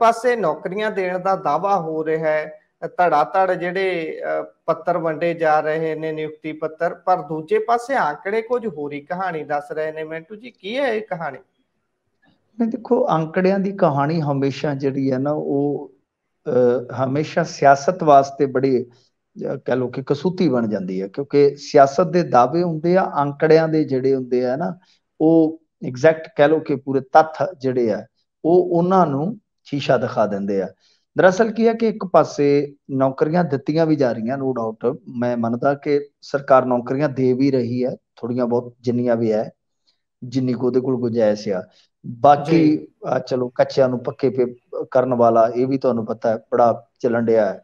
ਪਾਸੇ ਨੌਕਰੀਆਂ ਦੇਣ ਦਾ ਦਾਵਾ ਹੋ ਰਿਹਾ ਹੈ ਧੜਾ ਧੜ ਜਿਹੜੇ ਪੱਤਰ ਵੰਡੇ ਜਾ ਰਹੇ ਨੇ ਨਿਯੁਕਤੀ ਪੱਤਰ ਪਰ ਦੂਜੇ ਪਾਸੇ ਆંકੜੇ ਕੁਝ ਹੋਰੀ ਕਹਾਣੀ ਦੱਸ ਰਹੇ ਨੇ ਮੈਂਟੂ ਜੀ ਕੀ ਹੈ ਇਹ ਕਹਾਣੀ ਮੈਂ ਦੇਖੋ ਆਂਕੜਿਆਂ ਦੀ ਕਹਾਣੀ ਹਮੇਸ਼ਾ ਜਿਹੜੀ ਹੈ ਨਾ ਉਹ ਹਮੇਸ਼ਾ ਸਿਆਸਤ ਵਾਸਤੇ ਬੜੇ ਕਹ ਲੋ ਕਿ ਕਸੂਤੀ ਬਣ ਜਾਂਦੀ ਹੈ ਕਿਉਂਕਿ ਸਿਆਸਤ ਦੇ ਦਾਅਵੇ ਹੁੰਦੇ ਆ ਅੰਕੜਿਆਂ ਦੇ ਜਿਹੜੇ ਹੁੰਦੇ ਆ ਨਾ ਉਹ ਐਗਜ਼ੈਕਟ ਕਹ ਲੋ ਕਿ ਪੂਰੇ ਤੱਥ ਜਿਹੜੇ ਆ ਉਹ ਉਹਨਾਂ ਨੂੰ ਸ਼ੀਸ਼ਾ ਦਿਖਾ ਦਿੰਦੇ ਆ ਦਰਅਸਲ ਕੀ ਹੈ ਕਿ ਇੱਕ ਪਾਸੇ ਨੌਕਰੀਆਂ ਦਿੱਤੀਆਂ ਵੀ ਜਾ ਰਹੀਆਂ ਨੋ ਡਾਊਟ ਮੈਂ ਮੰਨਦਾ ਕਿ ਸਰਕਾਰ ਨੌਕਰੀਆਂ ਦੇ ਵੀ ਰਹੀ ਹੈ ਥੋੜੀਆਂ ਬਹੁਤ ਜਿੰਨੀਆਂ ਵੀ ਹੈ ਜਿੰਨੀ ਕੋ ਉਹਦੇ ਕੋਲ ਗੁਜਾਇਸ਼ ਆ ਬਾਕੀ ਚਲੋ ਕੱਚਿਆਂ ਨੂੰ ਪੱਕੇ ਪੇ ਕਰਨ ਵਾਲਾ ਇਹ ਵੀ ਤੁਹਾਨੂੰ ਪਤਾ ਹੈ ਬੜਾ ਚੱਲਣ ਡਿਆ ਹੈ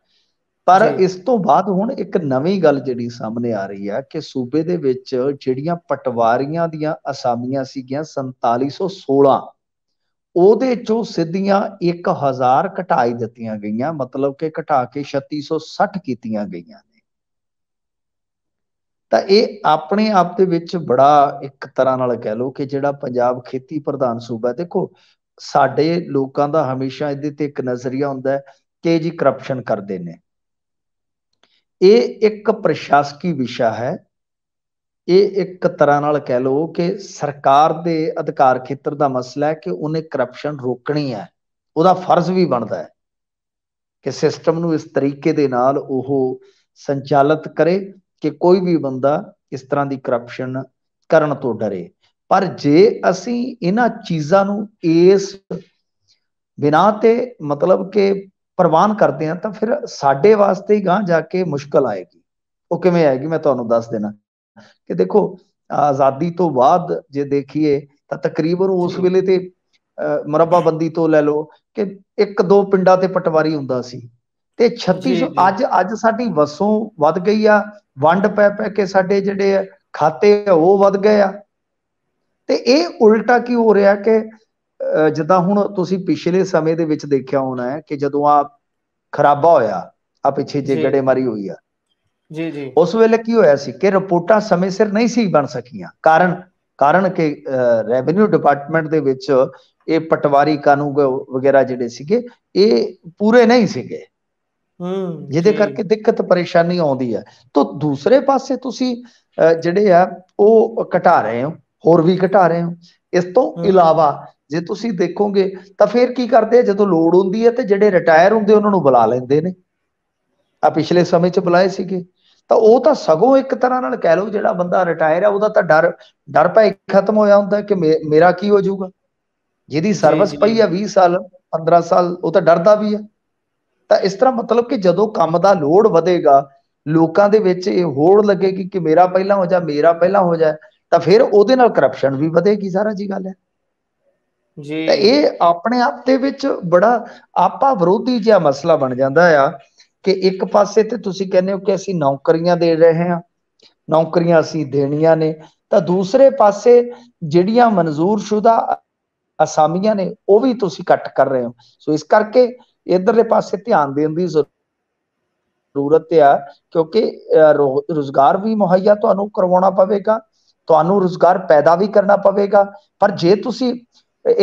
ਪਰ ਇਸ ਤੋਂ ਬਾਅਦ ਹੁਣ ਇੱਕ ਨਵੀਂ ਗੱਲ ਜਿਹੜੀ ਸਾਹਮਣੇ ਆ ਰਹੀ ਹੈ ਕਿ ਸੂਬੇ ਦੇ ਵਿੱਚ ਜਿਹੜੀਆਂ ਪਟਵਾਰੀਆਂ ਦੀਆਂ ਅਸਾਮੀਆਂ ਸੀਗੀਆਂ 4716 ਉਹਦੇ ਚੋਂ ਸਿੱਧੀਆਂ 1000 ਘਟਾਈ ਦਿੱਤੀਆਂ ਗਈਆਂ ਮਤਲਬ ਕਿ ਘਟਾ ਕੇ 3660 ਕੀਤੀਆਂ ਗਈਆਂ ਨੇ ਤਾਂ ਇਹ ਆਪਣੇ ਆਪ ਦੇ ਵਿੱਚ ਬੜਾ ਇੱਕ ਤਰ੍ਹਾਂ ਨਾਲ ਕਹਿ ਲਓ ਕਿ ਜਿਹੜਾ ਪੰਜਾਬ ਖੇਤੀ ਪ੍ਰਧਾਨ ਸੂਬਾ ਦੇਖੋ ਸਾਡੇ ਲੋਕਾਂ ਦਾ ਹਮੇਸ਼ਾ ਇਹਦੇ ਤੇ ਇੱਕ ਨਜ਼ਰੀਆ ਹੁੰਦਾ ਹੈ ਕਿ ਜੀ ਕਰਪਸ਼ਨ ਕਰਦੇ ਨੇ ਇਹ ਇੱਕ ਪ੍ਰਸ਼ਾਸਕੀ ਵਿਸ਼ਾ ਹੈ ਇਹ ਇੱਕ ਤਰ੍ਹਾਂ ਨਾਲ ਕਹਿ ਲਓ ਕਿ ਸਰਕਾਰ ਦੇ ਅਧਿਕਾਰ ਖੇਤਰ ਦਾ ਮਸਲਾ ਹੈ ਕਿ ਉਹਨੇ ਕਰਪਸ਼ਨ ਰੋਕਣੀ ਹੈ ਉਹਦਾ ਫਰਜ਼ ਵੀ ਬਣਦਾ ਹੈ ਕਿ ਸਿਸਟਮ ਨੂੰ ਇਸ ਤਰੀਕੇ ਦੇ ਨਾਲ ਉਹ ਸੰਚਾਲਿਤ ਕਰੇ ਕਿ ਕੋਈ ਵੀ ਬੰਦਾ ਇਸ ਤਰ੍ਹਾਂ ਦੀ ਕਰਪਸ਼ਨ ਕਰਨ ਤੋਂ ਡਰੇ ਪਰ ਜੇ ਅਸੀਂ ਇਹਨਾਂ ਚੀਜ਼ਾਂ ਨੂੰ ਇਸ ਬਿਨਾ ਤੇ ਮਤਲਬ ਕਿ ਪ੍ਰਵਾਨ ਕਰਦੇ ਹਾਂ ਤਾਂ ਫਿਰ ਸਾਡੇ ਵਾਸਤੇ ਹੀ ਗਾਂ ਜਾ ਕੇ ਮੁਸ਼ਕਲ ਆਏਗੀ ਉਹ ਕਿਵੇਂ ਆਏਗੀ ਮੈਂ ਤੁਹਾਨੂੰ ਦੱਸ ਦੇਣਾ ਕਿ ਦੇਖੋ ਆਜ਼ਾਦੀ ਤੋਂ ਬਾਅਦ ਜੇ ਦੇਖੀਏ ਤਾਂ ਤਕਰੀਬਨ ਉਸ ਵੇਲੇ ਤੇ ਮਰੱਬਾਬੰਦੀ ਤੋਂ ਲੈ ਲਓ ਕਿ ਇੱਕ ਦੋ ਪਿੰਡਾਂ ਤੇ ਪਟਵਾਰੀ ਹੁੰਦਾ ਸੀ ਤੇ 3600 ਅੱਜ ਅੱਜ ਸਾਡੀ ਵਸੋਂ ਵੱਧ ਗਈ ਆ ਵੰਡ ਪੈ ਪੈ ਕੇ ਸਾਡੇ ਜਿਹੜੇ ਖਾਤੇ ਉਹ ਵੱਧ ਗਏ ਆ ਤੇ ਇਹ ਉਲਟਾ ਕੀ ਹੋ ਰਿਹਾ ਕਿ ਜਿੱਦਾਂ ਹੁਣ ਤੁਸੀਂ ਪਿਛਲੇ ਸਮੇਂ ਦੇ ਵਿੱਚ ਦੇਖਿਆ ਹੋਣਾ ਹੈ ਕਿ ਜਦੋਂ ਆ ਖਰਾਬਾ ਹੋਇਆ ਆ ਪਿੱਛੇ ਜੇ ਮਾਰੀ ਹੋਈ ਆ ਜੀ ਜੀ ਉਸ ਵੇਲੇ ਕੀ ਹੋਇਆ ਸੀ ਕਿ ਰਿਪੋਰਟਾਂ ਸਮੇਂ ਸਿਰ ਨਹੀਂ ਸੀ ਬਣ ਸਕੀਆਂ ਕਾਰਨ ਕਾਰਨ ਕਿ ਰੈਵਨਿਊ ਡਿਪਾਰਟਮੈਂਟ ਦੇ ਵਿੱਚ ਇਹ ਪਟਵਾਰੀ ਕਾਨੂੰਨ ਵਗੈਰਾ ਜਿਹੜੇ ਸੀਗੇ ਇਹ ਪੂਰੇ ਨਹੀਂ ਸੀਗੇ ਹੂੰ ਜਿਹਦੇ ਕਰਕੇ ਦਿੱਕਤ ਪਰੇਸ਼ਾਨੀ ਆਉਂਦੀ ਹੈ ਤਾਂ ਦੂਸਰੇ ਪਾਸੇ ਤੁਸੀਂ ਜਿਹੜੇ ਆ ਉਹ ਘਟਾ ਰਹੇ ਹੋ ਹੋਰ ਵੀ ਘਟਾ ਰਹੇ ਹੋ ਇਸ ਤੋਂ ਇਲਾਵਾ ਜੇ ਤੁਸੀਂ ਦੇਖੋਗੇ ਤਾਂ ਫਿਰ ਕੀ ਕਰਦੇ ਆ ਜਦੋਂ ਲੋੜ ਹੁੰਦੀ ਹੈ ਤੇ ਜਿਹੜੇ ਰਿਟਾਇਰ ਹੁੰਦੇ ਉਹਨਾਂ ਨੂੰ ਬੁਲਾ ਲੈਂਦੇ ਨੇ ਆ ਪਿਛਲੇ ਸਮੇਂ 'ਚ ਬੁਲਾਏ ਸੀਗੇ ਤਾਂ ਉਹ ਤਾਂ ਸਗੋਂ ਇੱਕ ਤਰ੍ਹਾਂ ਨਾਲ ਕਹਿ ਲਓ ਜਿਹੜਾ ਬੰਦਾ ਰਿਟਾਇਰ ਆ ਉਹਦਾ ਤਾਂ ਡਰ ਡਰ ਭੈ ਖਤਮ ਹੋਇਆ ਹੁੰਦਾ ਕਿ ਮੇਰਾ ਕੀ ਹੋ ਜਾਊਗਾ ਜਿਹਦੀ ਸਰਵਿਸ ਪਈ ਆ 20 ਸਾਲ 15 ਸਾਲ ਉਹ ਤਾਂ ਡਰਦਾ ਵੀ ਆ ਤਾਂ ਇਸ ਤਰ੍ਹਾਂ ਮਤਲਬ ਕਿ ਜਦੋਂ ਕੰਮ ਦਾ ਲੋਡ ਵਧੇਗਾ ਲੋਕਾਂ ਦੇ ਵਿੱਚ ਇਹ ਹੋੜ ਲੱਗੇਗੀ ਕਿ ਮੇਰਾ ਪਹਿਲਾਂ ਹੋ ਜਾ ਮੇਰਾ ਪਹਿਲਾਂ ਹੋ ਜਾ ਤਾਂ ਫਿਰ ਉਹਦੇ ਨਾਲ ਕਰਪਸ਼ਨ ਵੀ ਵਧੇਗੀ ਸਾਰਾ ਜੀ ਗੱਲ ਹੈ ਜੀ ਇਹ ਆਪਣੇ ਆਪ ਦੇ ਵਿੱਚ ਬੜਾ ਆਪਾ ਵਿਰੋਧੀ ਜਿਹਾ ਮਸਲਾ ਬਣ ਜਾਂਦਾ ਆ ਕਿ ਇੱਕ ਪਾਸੇ ਤੇ ਤੁਸੀਂ ਕਹਿੰਦੇ ਹੋ ਕਿ ਅਸੀਂ ਨੌਕਰੀਆਂ ਦੇ ਰਹੇ ਹਾਂ ਨੌਕਰੀਆਂ ਅਸੀਂ ਦੇਣੀਆਂ ਨੇ ਤਾਂ ਦੂਸਰੇ ਪਾਸੇ ਜਿਹੜੀਆਂ ਮਨਜ਼ੂਰਸ਼ੁਦਾ ਅਸਾਮੀਆਂ ਨੇ ਉਹ ਵੀ ਤੁਸੀਂ ਕੱਟ ਕਰ ਰਹੇ ਹੋ ਸੋ ਇਸ ਕਰਕੇ ਇਧਰਲੇ ਪਾਸੇ ਧਿਆਨ ਦੇਣ ਦੀ ਜ਼ਰੂਰਤ ਹੈ ਕਿਉਂਕਿ ਰੋਜ਼ਗਾਰ ਵੀ ਮੁਹੱਈਆ ਤੁਹਾਨੂੰ ਕਰਵਾਉਣਾ ਪਵੇਗਾ ਤੁਹਾਨੂੰ ਰੋਜ਼ਗਾਰ ਪੈਦਾ ਵੀ ਕਰਨਾ ਪਵੇਗਾ ਪਰ ਜੇ ਤੁਸੀਂ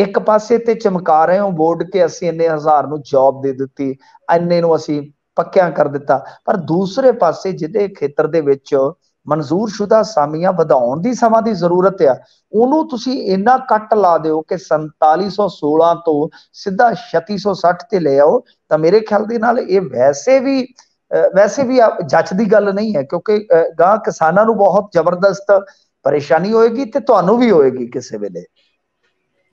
ਇੱਕ ਪਾਸੇ ਤੇ ਚਮਕਾ ਰਹੇ ਹੋ ਬੋਰਡ ਕੇ ਅਸੀਂ ਇੰਨੇ ਹਜ਼ਾਰ ਨੂੰ ਜੌਬ ਦੇ ਦਿੱਤੀ ਇੰਨੇ ਨੂੰ ਅਸੀਂ ਪੱਕਿਆਂ ਕਰ ਦਿੱਤਾ ਪਰ ਦੂਸਰੇ ਪਾਸੇ ਜਿਹਦੇ ਖੇਤਰ ਦੇ ਵਿੱਚ ਮਨਜ਼ੂਰਸ਼ੁਦਾ ਸਾਮੀਆਂ ਵਧਾਉਣ ਦੀ ਸਮਾਂ ਦੀ ਜ਼ਰੂਰਤ ਆ ਉਹਨੂੰ ਤੁਸੀਂ ਇੰਨਾ ਕੱਟ ਲਾ ਦਿਓ ਕਿ 4716 ਤੋਂ ਸਿੱਧਾ 3660 ਤੇ ਲੈ ਆਓ ਤਾਂ ਮੇਰੇ ਖਿਆਲ ਦੇ ਨਾਲ ਇਹ ਵੈਸੇ ਵੀ ਵੈਸੇ ਵੀ ਜੱਜ ਦੀ ਗੱਲ ਨਹੀਂ ਹੈ ਕਿਉਂਕਿ ਗਾਂ ਕਿਸਾਨਾਂ ਨੂੰ ਬਹੁਤ ਜ਼ਬਰਦਸਤ ਪਰੇਸ਼ਾਨੀ ਹੋਏਗੀ ਤੇ ਤੁਹਾਨੂੰ ਵੀ ਹੋਏਗੀ ਕਿਸੇ ਵੇਲੇ